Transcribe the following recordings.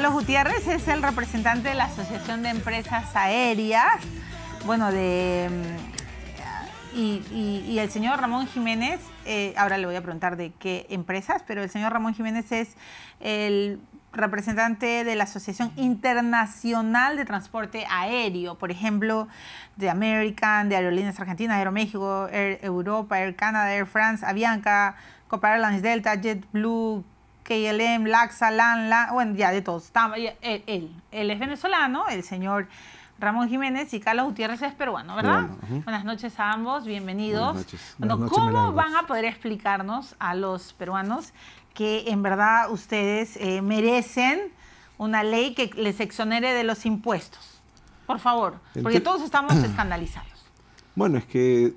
Carlos Gutiérrez es el representante de la Asociación de Empresas Aéreas, bueno, de... Mm, y, el señor Ramón Jiménez, eh, ahora le voy a preguntar de qué empresas, pero el señor Ramón Jiménez es el representante de la Asociación Internacional de Transporte Aéreo, por ejemplo, de American, de Aerolíneas Argentinas, Aeroméxico, Air Europa, Air Canada, Air France, Avianca, Copa Airlines Delta, JetBlue, KLM, LAXA, Lanla, bueno, ya de todos. Él, eh, él, él es venezolano, el señor Ramón Jiménez y Carlos Gutiérrez es peruano, ¿verdad? Buenas noches a ambos, bienvenidos. Buenas noches. Bueno, ¿cómo van a poder explicarnos a los peruanos que en verdad ustedes eh, merecen una ley que les exonere de los impuestos? Por favor, porque todos estamos escandalizados. Bueno, es que...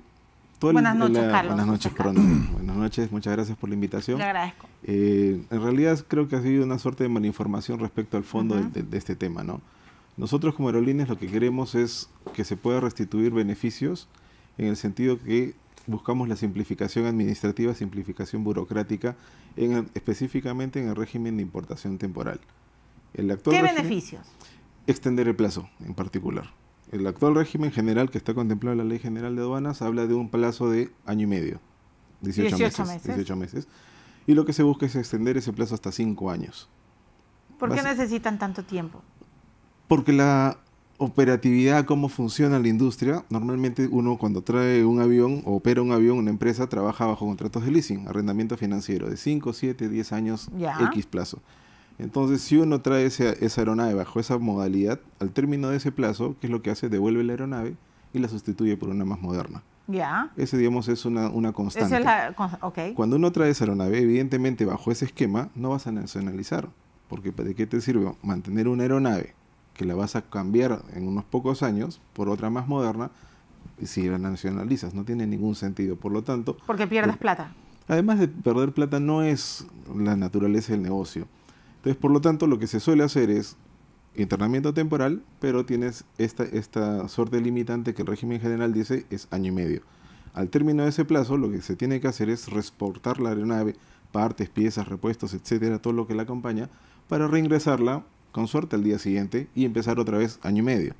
buenas noches, Carlos. Buenas noches, perdón. Buenas noches, muchas gracias por la invitación. Le agradezco. Eh, en realidad creo que ha sido una suerte de malinformación respecto al fondo de, este tema, ¿no? Nosotros como aerolíneas lo que queremos es que se pueda restituir beneficios en el sentido que buscamos la simplificación administrativa, simplificación burocrática, en, específicamente en el régimen de importación temporal. El actual ¿Qué beneficios? Extender el plazo en particular. El actual régimen general que está contemplado en la Ley General de Aduanas habla de un plazo de año y medio 18, meses, Y lo que se busca es extender ese plazo hasta 5 años. ¿Por qué necesitan tanto tiempo? Porque la operatividad, cómo funciona la industria, normalmente uno cuando trae un avión o opera un avión, una empresa trabaja bajo contratos de leasing, arrendamiento financiero de 5, 7, 10 años, X plazo. Entonces, si uno trae esa aeronave bajo esa modalidad, al término de ese plazo, ¿qué es lo que hace? Devuelve la aeronave y la sustituye por una más moderna. Ese, digamos, es una, una constante. Cuando uno trae esa aeronave, evidentemente, bajo ese esquema, no vas a nacionalizar. Porque para qué te sirve mantener una aeronave que la vas a cambiar en unos pocos años por otra más moderna si la nacionalizas? No tiene ningún sentido. Por lo tanto... Porque pierdes eh, plata. Además de perder plata, no es la naturaleza del negocio. Entonces, por lo tanto, lo que se suele hacer es internamiento temporal, pero tienes esta, esta suerte limitante que el régimen general dice es año y medio. Al término de ese plazo, lo que se tiene que hacer es reportar la aeronave, partes, piezas, repuestos, etcétera, todo lo que la acompaña, para reingresarla con suerte al día siguiente y empezar otra vez año y medio.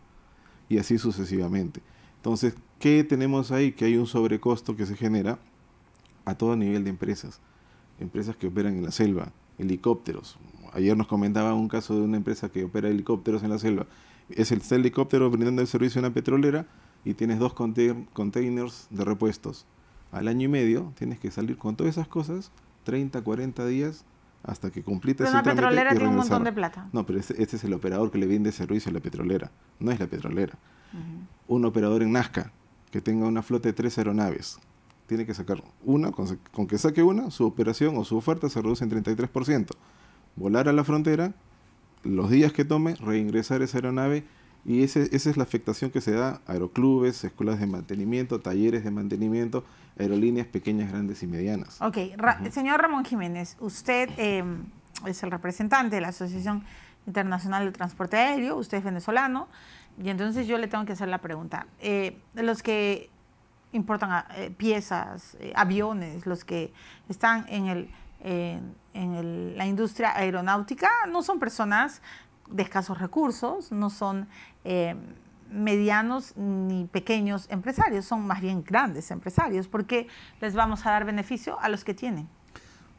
Y así sucesivamente. Entonces, ¿qué tenemos ahí? Que hay un sobrecosto que se genera a todo nivel de empresas. Empresas que operan en la selva, helicópteros, Ayer nos comentaba un caso de una empresa que opera helicópteros en la selva. Es el helicóptero brindando el servicio a una petrolera y tienes dos containers de repuestos. Al año y medio tienes que salir con todas esas cosas, 30, 40 días, hasta que completes el trámite. Una petrolera tiene un montón de plata. No, pero este, es el operador que le vende servicio a la petrolera, no es la petrolera. Un operador en Nazca que tenga una flota de tres aeronaves tiene que sacar una, con, con que saque una, su operación o su oferta se reduce en 33% volar a la frontera, los días que tome, reingresar esa aeronave y ese, esa es la afectación que se da a aeroclubes, escuelas de mantenimiento, talleres de mantenimiento, aerolíneas pequeñas, grandes y medianas. Ok, señor Ramón Jiménez, usted em, es el representante de la Asociación Internacional de Transporte Aéreo, usted es venezolano, y entonces yo le tengo que hacer la pregunta. Eh, los que importan eh, piezas, eh, aviones, los que están en el en, la industria aeronáutica no son personas de escasos recursos, no son eh, medianos ni pequeños empresarios, son más bien grandes empresarios, porque les vamos a dar beneficio a los que tienen.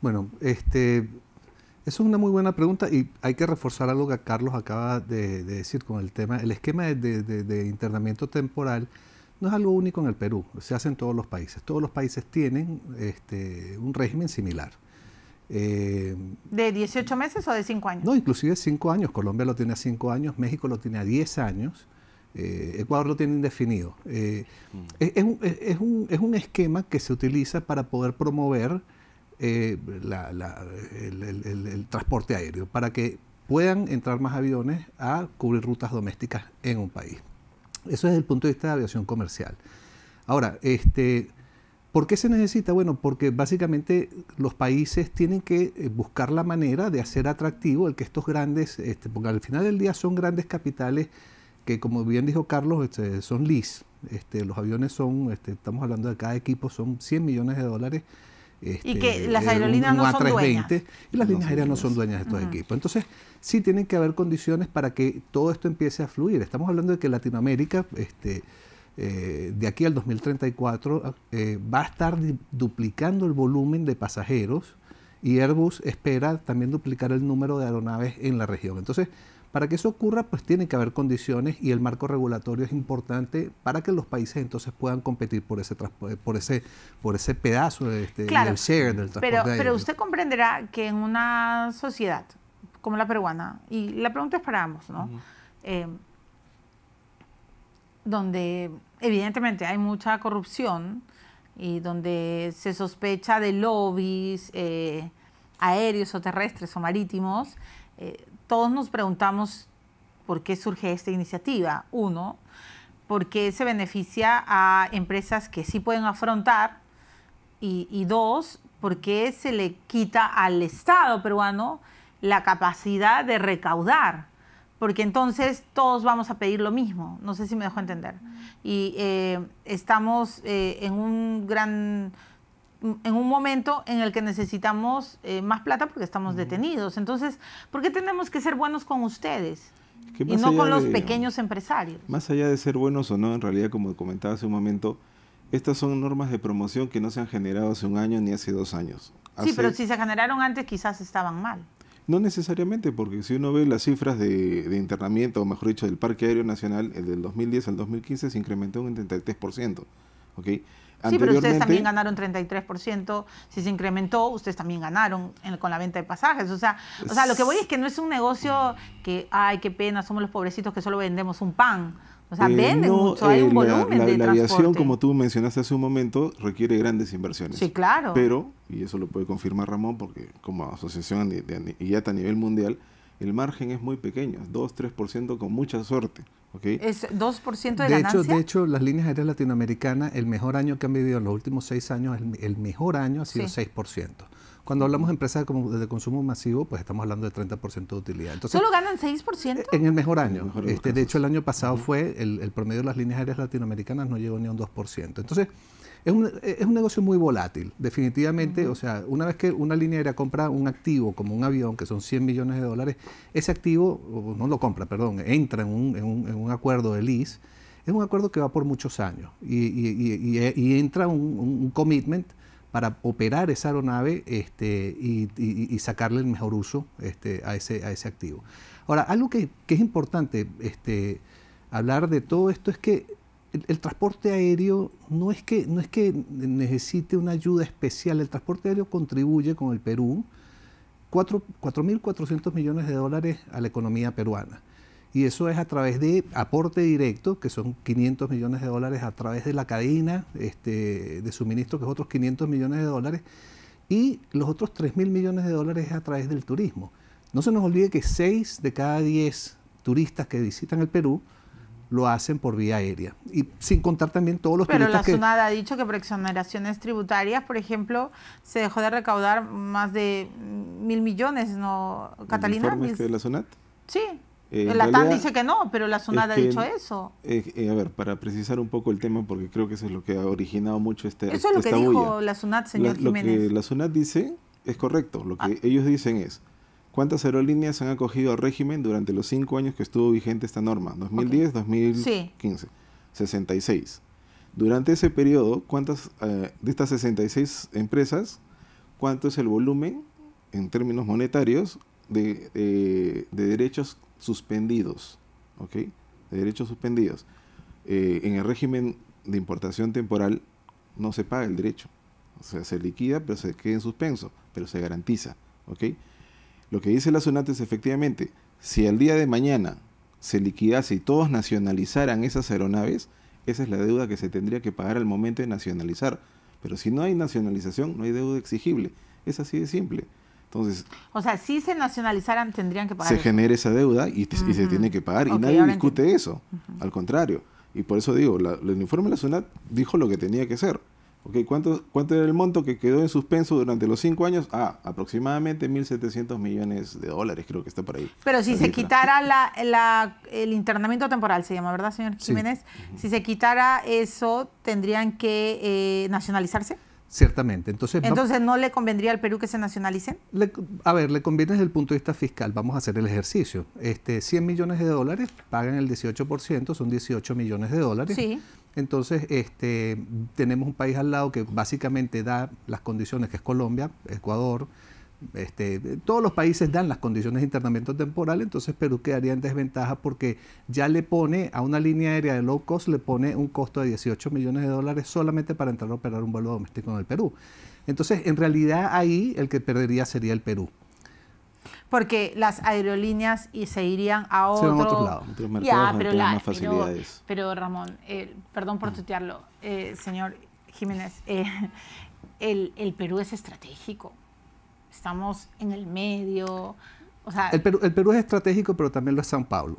Bueno, este, es una muy buena pregunta y hay que reforzar algo que Carlos acaba de, decir con el tema, el esquema de, internamiento temporal no es algo único en el Perú, se hace en todos los países. Todos los países tienen este, un régimen similar. Eh, ¿De 18 meses o de 5 años? No, inclusive 5 años. Colombia lo tiene a 5 años, México lo tiene a 10 años, eh, Ecuador lo tiene indefinido. Eh, es, un, esquema que se utiliza para poder promover el, transporte aéreo, para que puedan entrar más aviones a cubrir rutas domésticas en un país. Eso es desde el punto de vista de aviación comercial. Ahora, este, ¿Por qué se necesita? Bueno, porque básicamente los países tienen que eh, buscar la manera de hacer atractivo el que estos grandes, este, porque al final del día son grandes capitales que, como bien dijo Carlos, este, son LIS. Este, los aviones son, estamos hablando de cada equipo, son 100 millones de dólares. y que las aerolíneas no son dueñas. Y las líneas aéreas no son dueñas de estos equipos. Entonces, sí tienen que haber condiciones para que todo esto empiece a fluir. Estamos hablando de que Latinoamérica... Este, eh, de aquí al 2034 eh, va a estar duplicando el volumen de pasajeros y Airbus espera también duplicar el número de aeronaves en la región. Entonces, para que eso ocurra, pues tiene que haber condiciones y el marco regulatorio es importante para que los países entonces puedan competir por ese eh, por ese por ese pedazo de este, del share del transporte. Pero, pero usted comprenderá que en una sociedad como la peruana, y la pregunta es para ambos, ¿no? donde evidentemente hay mucha corrupción y donde se sospecha de lobbies eh, aéreos o terrestres o marítimos, eh, todos nos preguntamos por qué surge esta iniciativa. Uno, porque se beneficia a empresas que sí pueden afrontar y, y dos, porque se le quita al Estado peruano la capacidad de recaudar porque entonces todos vamos a pedir lo mismo, no sé si me dejo entender. Y eh, estamos eh, en un gran en un momento en el que necesitamos eh, más plata porque estamos detenidos. Entonces, ¿por qué tenemos que ser buenos con ustedes? y no con los pequeños empresarios. Más allá de ser buenos o no, en realidad, como comentaba hace un momento, estas son normas de promoción que no se han generado hace un año ni hace dos años. Sí, pero si se generaron antes, quizás estaban mal. No necesariamente, porque si uno ve las cifras de, internamiento, o mejor dicho, del Parque Aéreo Nacional, el del 2010 al 2015 se incrementó un 33%. ¿okay? Sí, pero ustedes también ganaron 33%. Si se incrementó, ustedes también ganaron con la venta de pasajes. O sea, o sea, lo que voy es que no es un negocio que, ay, qué pena, somos los pobrecitos que solo vendemos un pan. O sea, eh, mucho, hay eh, un la, la aviación, como tú mencionaste hace un momento, requiere grandes inversiones. Sí, claro. Pero, y eso lo puede confirmar Ramón, porque como asociación y ya está a nivel mundial, el margen es muy pequeño, 2-3% con mucha suerte. Okay. Es 2% de, de ganancia? Hecho, de hecho, las líneas aéreas latinoamericanas, el mejor año que han vivido en los últimos seis años, el, mejor año ha sido 6%. Cuando hablamos de empresas de, consumo masivo, pues estamos hablando de 30% de utilidad. Entonces, ¿Solo ganan 6%? Eh, en el mejor año. Este, de, hecho, el año pasado fue, el, promedio de las líneas aéreas latinoamericanas no llegó ni a un 2%. Entonces, es un, es un negocio muy volátil, definitivamente. O sea, una vez que una línea aérea compra un activo como un avión, que son 100 millones de dólares, ese activo, no lo compra, perdón, entra en un, en un, acuerdo de lease. Es un acuerdo que va por muchos años y, y, entra un commitment para operar esa aeronave este, y, sacarle el mejor uso este, a, ese, a ese activo. Ahora, algo que, es importante este, hablar de todo esto es que el, transporte aéreo no es, que, no es que necesite una ayuda especial, el transporte aéreo contribuye con el Perú 4.400 millones de dólares a la economía peruana y eso es a través de aporte directo, que son 500 millones de dólares a través de la cadena este, de suministro, que es otros 500 millones de dólares, y los otros 3 mil millones de dólares es a través del turismo. No se nos olvide que 6 de cada 10 turistas que visitan el Perú lo hacen por vía aérea. Y sin contar también todos los Pero turistas que... Pero la SUNAT ha dicho que por exoneraciones tributarias, por ejemplo, se dejó de recaudar más de mil millones, ¿no, Catalina? ¿El este de la SUNAT? Sí, eh, la dice que no, pero la SUNAT ha dicho eso. Eh, eh, a ver, para precisar un poco el tema, porque creo que eso es lo que ha originado mucho este. Eso es lo que dijo la SUNAT, señor Jiménez. Lo que la SUNAT dice es correcto. Lo que ah. ellos dicen es: ¿cuántas aerolíneas han acogido al régimen durante los cinco años que estuvo vigente esta norma? 2010, 2015. 66. Durante ese periodo, ¿cuántas eh, de estas 66 empresas, cuánto es el volumen en términos monetarios de derechos suspendidos, ¿ok? De derechos suspendidos. Eh, en el régimen de importación temporal no se paga el derecho. O sea, se liquida, pero se queda en suspenso, pero se garantiza, ¿ok? Lo que dice la SUNAT es efectivamente, si el día de mañana se liquidase y todos nacionalizaran esas aeronaves, esa es la deuda que se tendría que pagar al momento de nacionalizar. Pero si no hay nacionalización, no hay deuda exigible. Es así de simple o sea, si se nacionalizaran tendrían que pagar. Se genera esa deuda y, se tiene que pagar y nadie discute eso, al contrario. Y por eso digo, el informe de la dijo lo que tenía que ser. Okay, ¿cuánto, era el monto que quedó en suspenso durante los cinco años? Ah, aproximadamente 1.700 millones de dólares, creo que está por ahí. Pero si se quitara el internamiento temporal, se llama, ¿verdad, señor Jiménez? Si se quitara eso, ¿tendrían que eh, nacionalizarse? Ciertamente. Entonces, Entonces, ¿no le convendría al Perú que se nacionalicen? a ver, le conviene desde el punto de vista fiscal. Vamos a hacer el ejercicio. Este, 100 millones de dólares, pagan el 18%, son 18 millones de dólares. Entonces, este, tenemos un país al lado que básicamente da las condiciones que es Colombia, Ecuador, este, todos los países dan las condiciones de internamiento temporal, entonces Perú quedaría en desventaja porque ya le pone a una línea aérea de low cost, le pone un costo de 18 millones de dólares solamente para entrar a operar un vuelo doméstico en el Perú. Entonces, en realidad ahí el que perdería sería el Perú. Porque las aerolíneas y se irían a otro... Se a pero, Ramón, eh, perdón por mm. tutearlo, eh, señor Jiménez, eh, el, el Perú es estratégico estamos en el medio. el, Perú, es estratégico, pero también lo es San Pablo.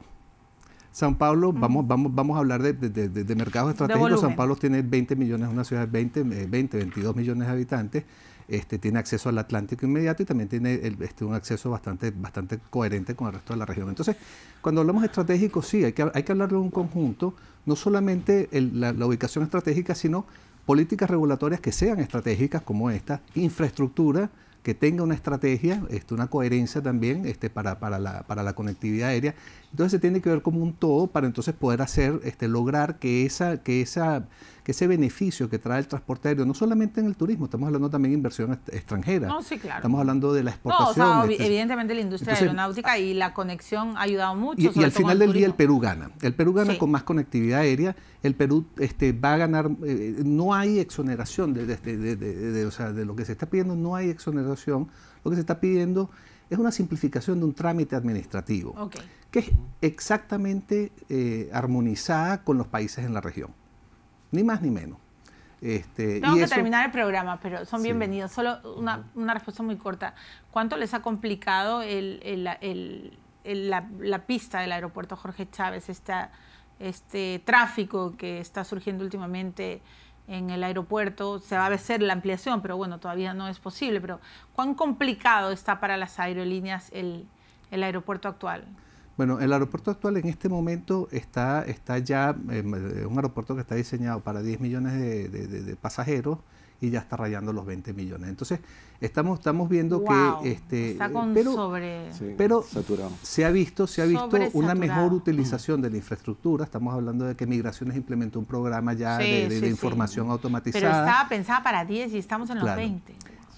San Pablo, vamos, vamos, vamos a hablar de, de, de, mercados estratégicos. San Pablo tiene 20 millones, una ciudad de 20, 20 22 millones de habitantes. Este, tiene acceso al Atlántico inmediato y también tiene este, un acceso bastante, bastante coherente con el resto de la región. Entonces, cuando hablamos estratégico, sí, hay que, hay que hablarlo en un conjunto, no solamente la, la, ubicación estratégica, sino políticas regulatorias que sean estratégicas como esta, infraestructura, que tenga una estrategia, este, una coherencia también este, para, para, la, para, la, conectividad aérea. Entonces se tiene que ver como un todo para entonces poder hacer, este, lograr que esa, que esa que ese beneficio que trae el transporte aéreo, no solamente en el turismo, estamos hablando también de inversión extranjera. No, sí, claro. Estamos hablando de la exportación. Este, evidentemente la industria aeronáutica y la conexión ha ayudado mucho. Y, al final del día el Perú gana. El Perú gana con más conectividad aérea. El Perú este, va a ganar, eh, no hay exoneración de, de, lo que se está pidiendo, no hay exoneración. Lo que se está pidiendo es una simplificación de un trámite administrativo, que es exactamente eh, armonizada con los países en la región ni más ni menos. Este, Tengo que terminar el programa, pero son bienvenidos. Solo una, respuesta muy corta. ¿Cuánto les ha complicado la, pista del aeropuerto Jorge Chávez, este tráfico que está surgiendo últimamente en el aeropuerto? Se va a ver la ampliación, pero bueno, todavía no es posible. Pero ¿cuán complicado está para las aerolíneas el aeropuerto actual? Bueno, el aeropuerto actual en este momento está, está ya, em, eh, un aeropuerto que está diseñado para 10 millones de, pasajeros y ya está rayando los 20 millones. Entonces, estamos, estamos viendo que... Este, está con pero, sobre... pero se ha visto, se ha visto una mejor utilización de la infraestructura. Estamos hablando de que Migraciones implementó un programa ya de, información automatizada. Pero estaba pensada para 10 y estamos en los 20.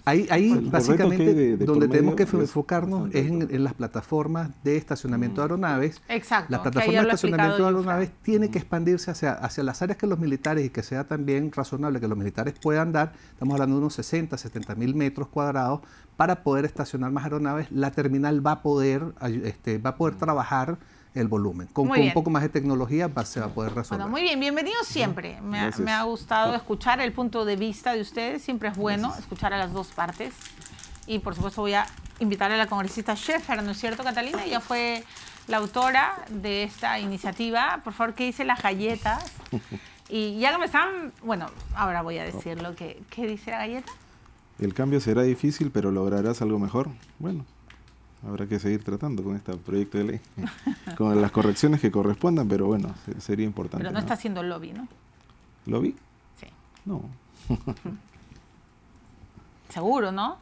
Ahí, ahí básicamente donde tenemos que enfocarnos es en, las plataformas de estacionamiento de mm. aeronaves. Exacto. La plataforma de estacionamiento de aeronaves tiene que mm. expandirse hacia, hacia las áreas que los militares y que sea también razonable que los militares puedan dar. Estamos hablando de unos 60, 70 mil metros cuadrados para poder estacionar más aeronaves. La terminal va a poder, este, va a poder mm. trabajar el volumen. Con, un poco más de tecnología se va a poder resolver. Bueno, muy bien, bienvenido siempre. Me ha, gustado ah. escuchar el punto de vista de ustedes, siempre es bueno escuchar a las dos partes. Y por supuesto voy a invitar a la congresista Sheffer, ¿no es cierto, Catalina? Ella fue la autora de esta iniciativa. Por favor, ¿qué dice las galletas? Y ya que me están, bueno, ahora voy a decir lo que ¿qué dice la galleta. El cambio será difícil, pero lograrás algo mejor. Bueno, habrá que seguir tratando con este proyecto de ley, con las correcciones que correspondan, pero bueno, sería importante. Pero no, está haciendo lobby, ¿no? ¿Lobby? Sí. No. Seguro, ¿no?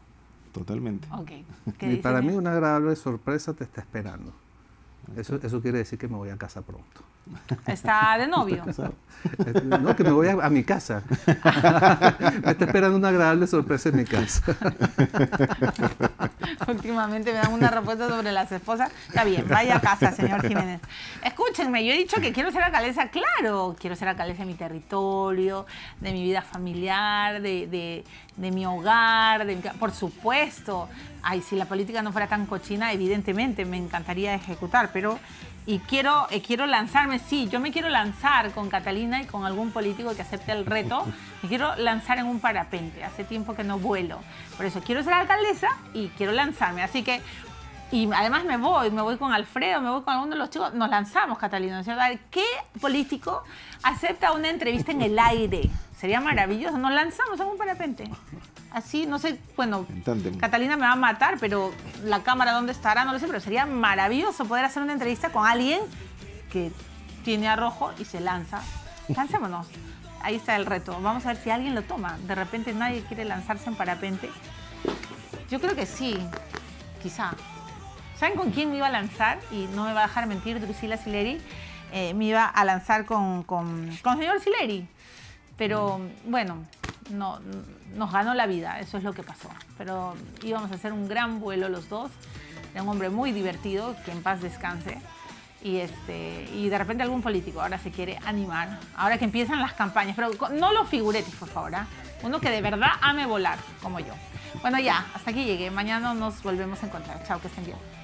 Totalmente. Okay. y para mí una agradable sorpresa te está esperando. Eso, quiere decir que me voy a casa pronto. ¿Está de novio? Eh, no, que me voy a, mi casa. Me está esperando una agradable sorpresa en mi casa. Últimamente me dan una respuesta sobre las esposas. Está bien, vaya a casa, señor Jiménez. Escúchenme, yo he dicho que quiero ser alcaldesa, claro, quiero ser alcaldesa de mi territorio, de mi vida familiar, de, de mi hogar, por supuesto. Ay, si la política no fuera tan cochina, evidentemente me encantaría ejecutar, pero y quiero, eh, quiero lanzarme, sí, yo me quiero lanzar con Catalina y con algún político que acepte el reto, me quiero lanzar en un parapente, hace tiempo que no vuelo, por eso quiero ser alcaldesa y quiero lanzarme, así que y además me voy, me voy con Alfredo, me voy con alguno de los chicos, nos lanzamos, Catalina. ¿Qué político acepta una entrevista en el aire? Sería maravilloso, nos lanzamos a un parapente. Así, no sé, bueno, Catalina me va a matar, pero la cámara dónde estará, no lo sé, pero sería maravilloso poder hacer una entrevista con alguien que tiene arrojo y se lanza. Lancémonos. Ahí está el reto. Vamos a ver si alguien lo toma. De repente nadie quiere lanzarse en parapente. Yo creo que sí, quizá. ¿Saben con quién me iba a lanzar? Y no me va a dejar mentir Drusila Sileri. Eh, me iba a lanzar con, con, con señor Sileri. Pero mm. bueno, no, nos ganó la vida, eso es lo que pasó. Pero íbamos a hacer un gran vuelo los dos. Era un hombre muy divertido, que en paz descanse. Y, este, y de repente algún político ahora se quiere animar, ahora que empiezan las campañas, pero no los figuretes, por favor. ¿ah? Uno que de verdad ame volar, como yo. Bueno, ya, hasta aquí llegué. Mañana nos volvemos a encontrar. Chao, que estén bien.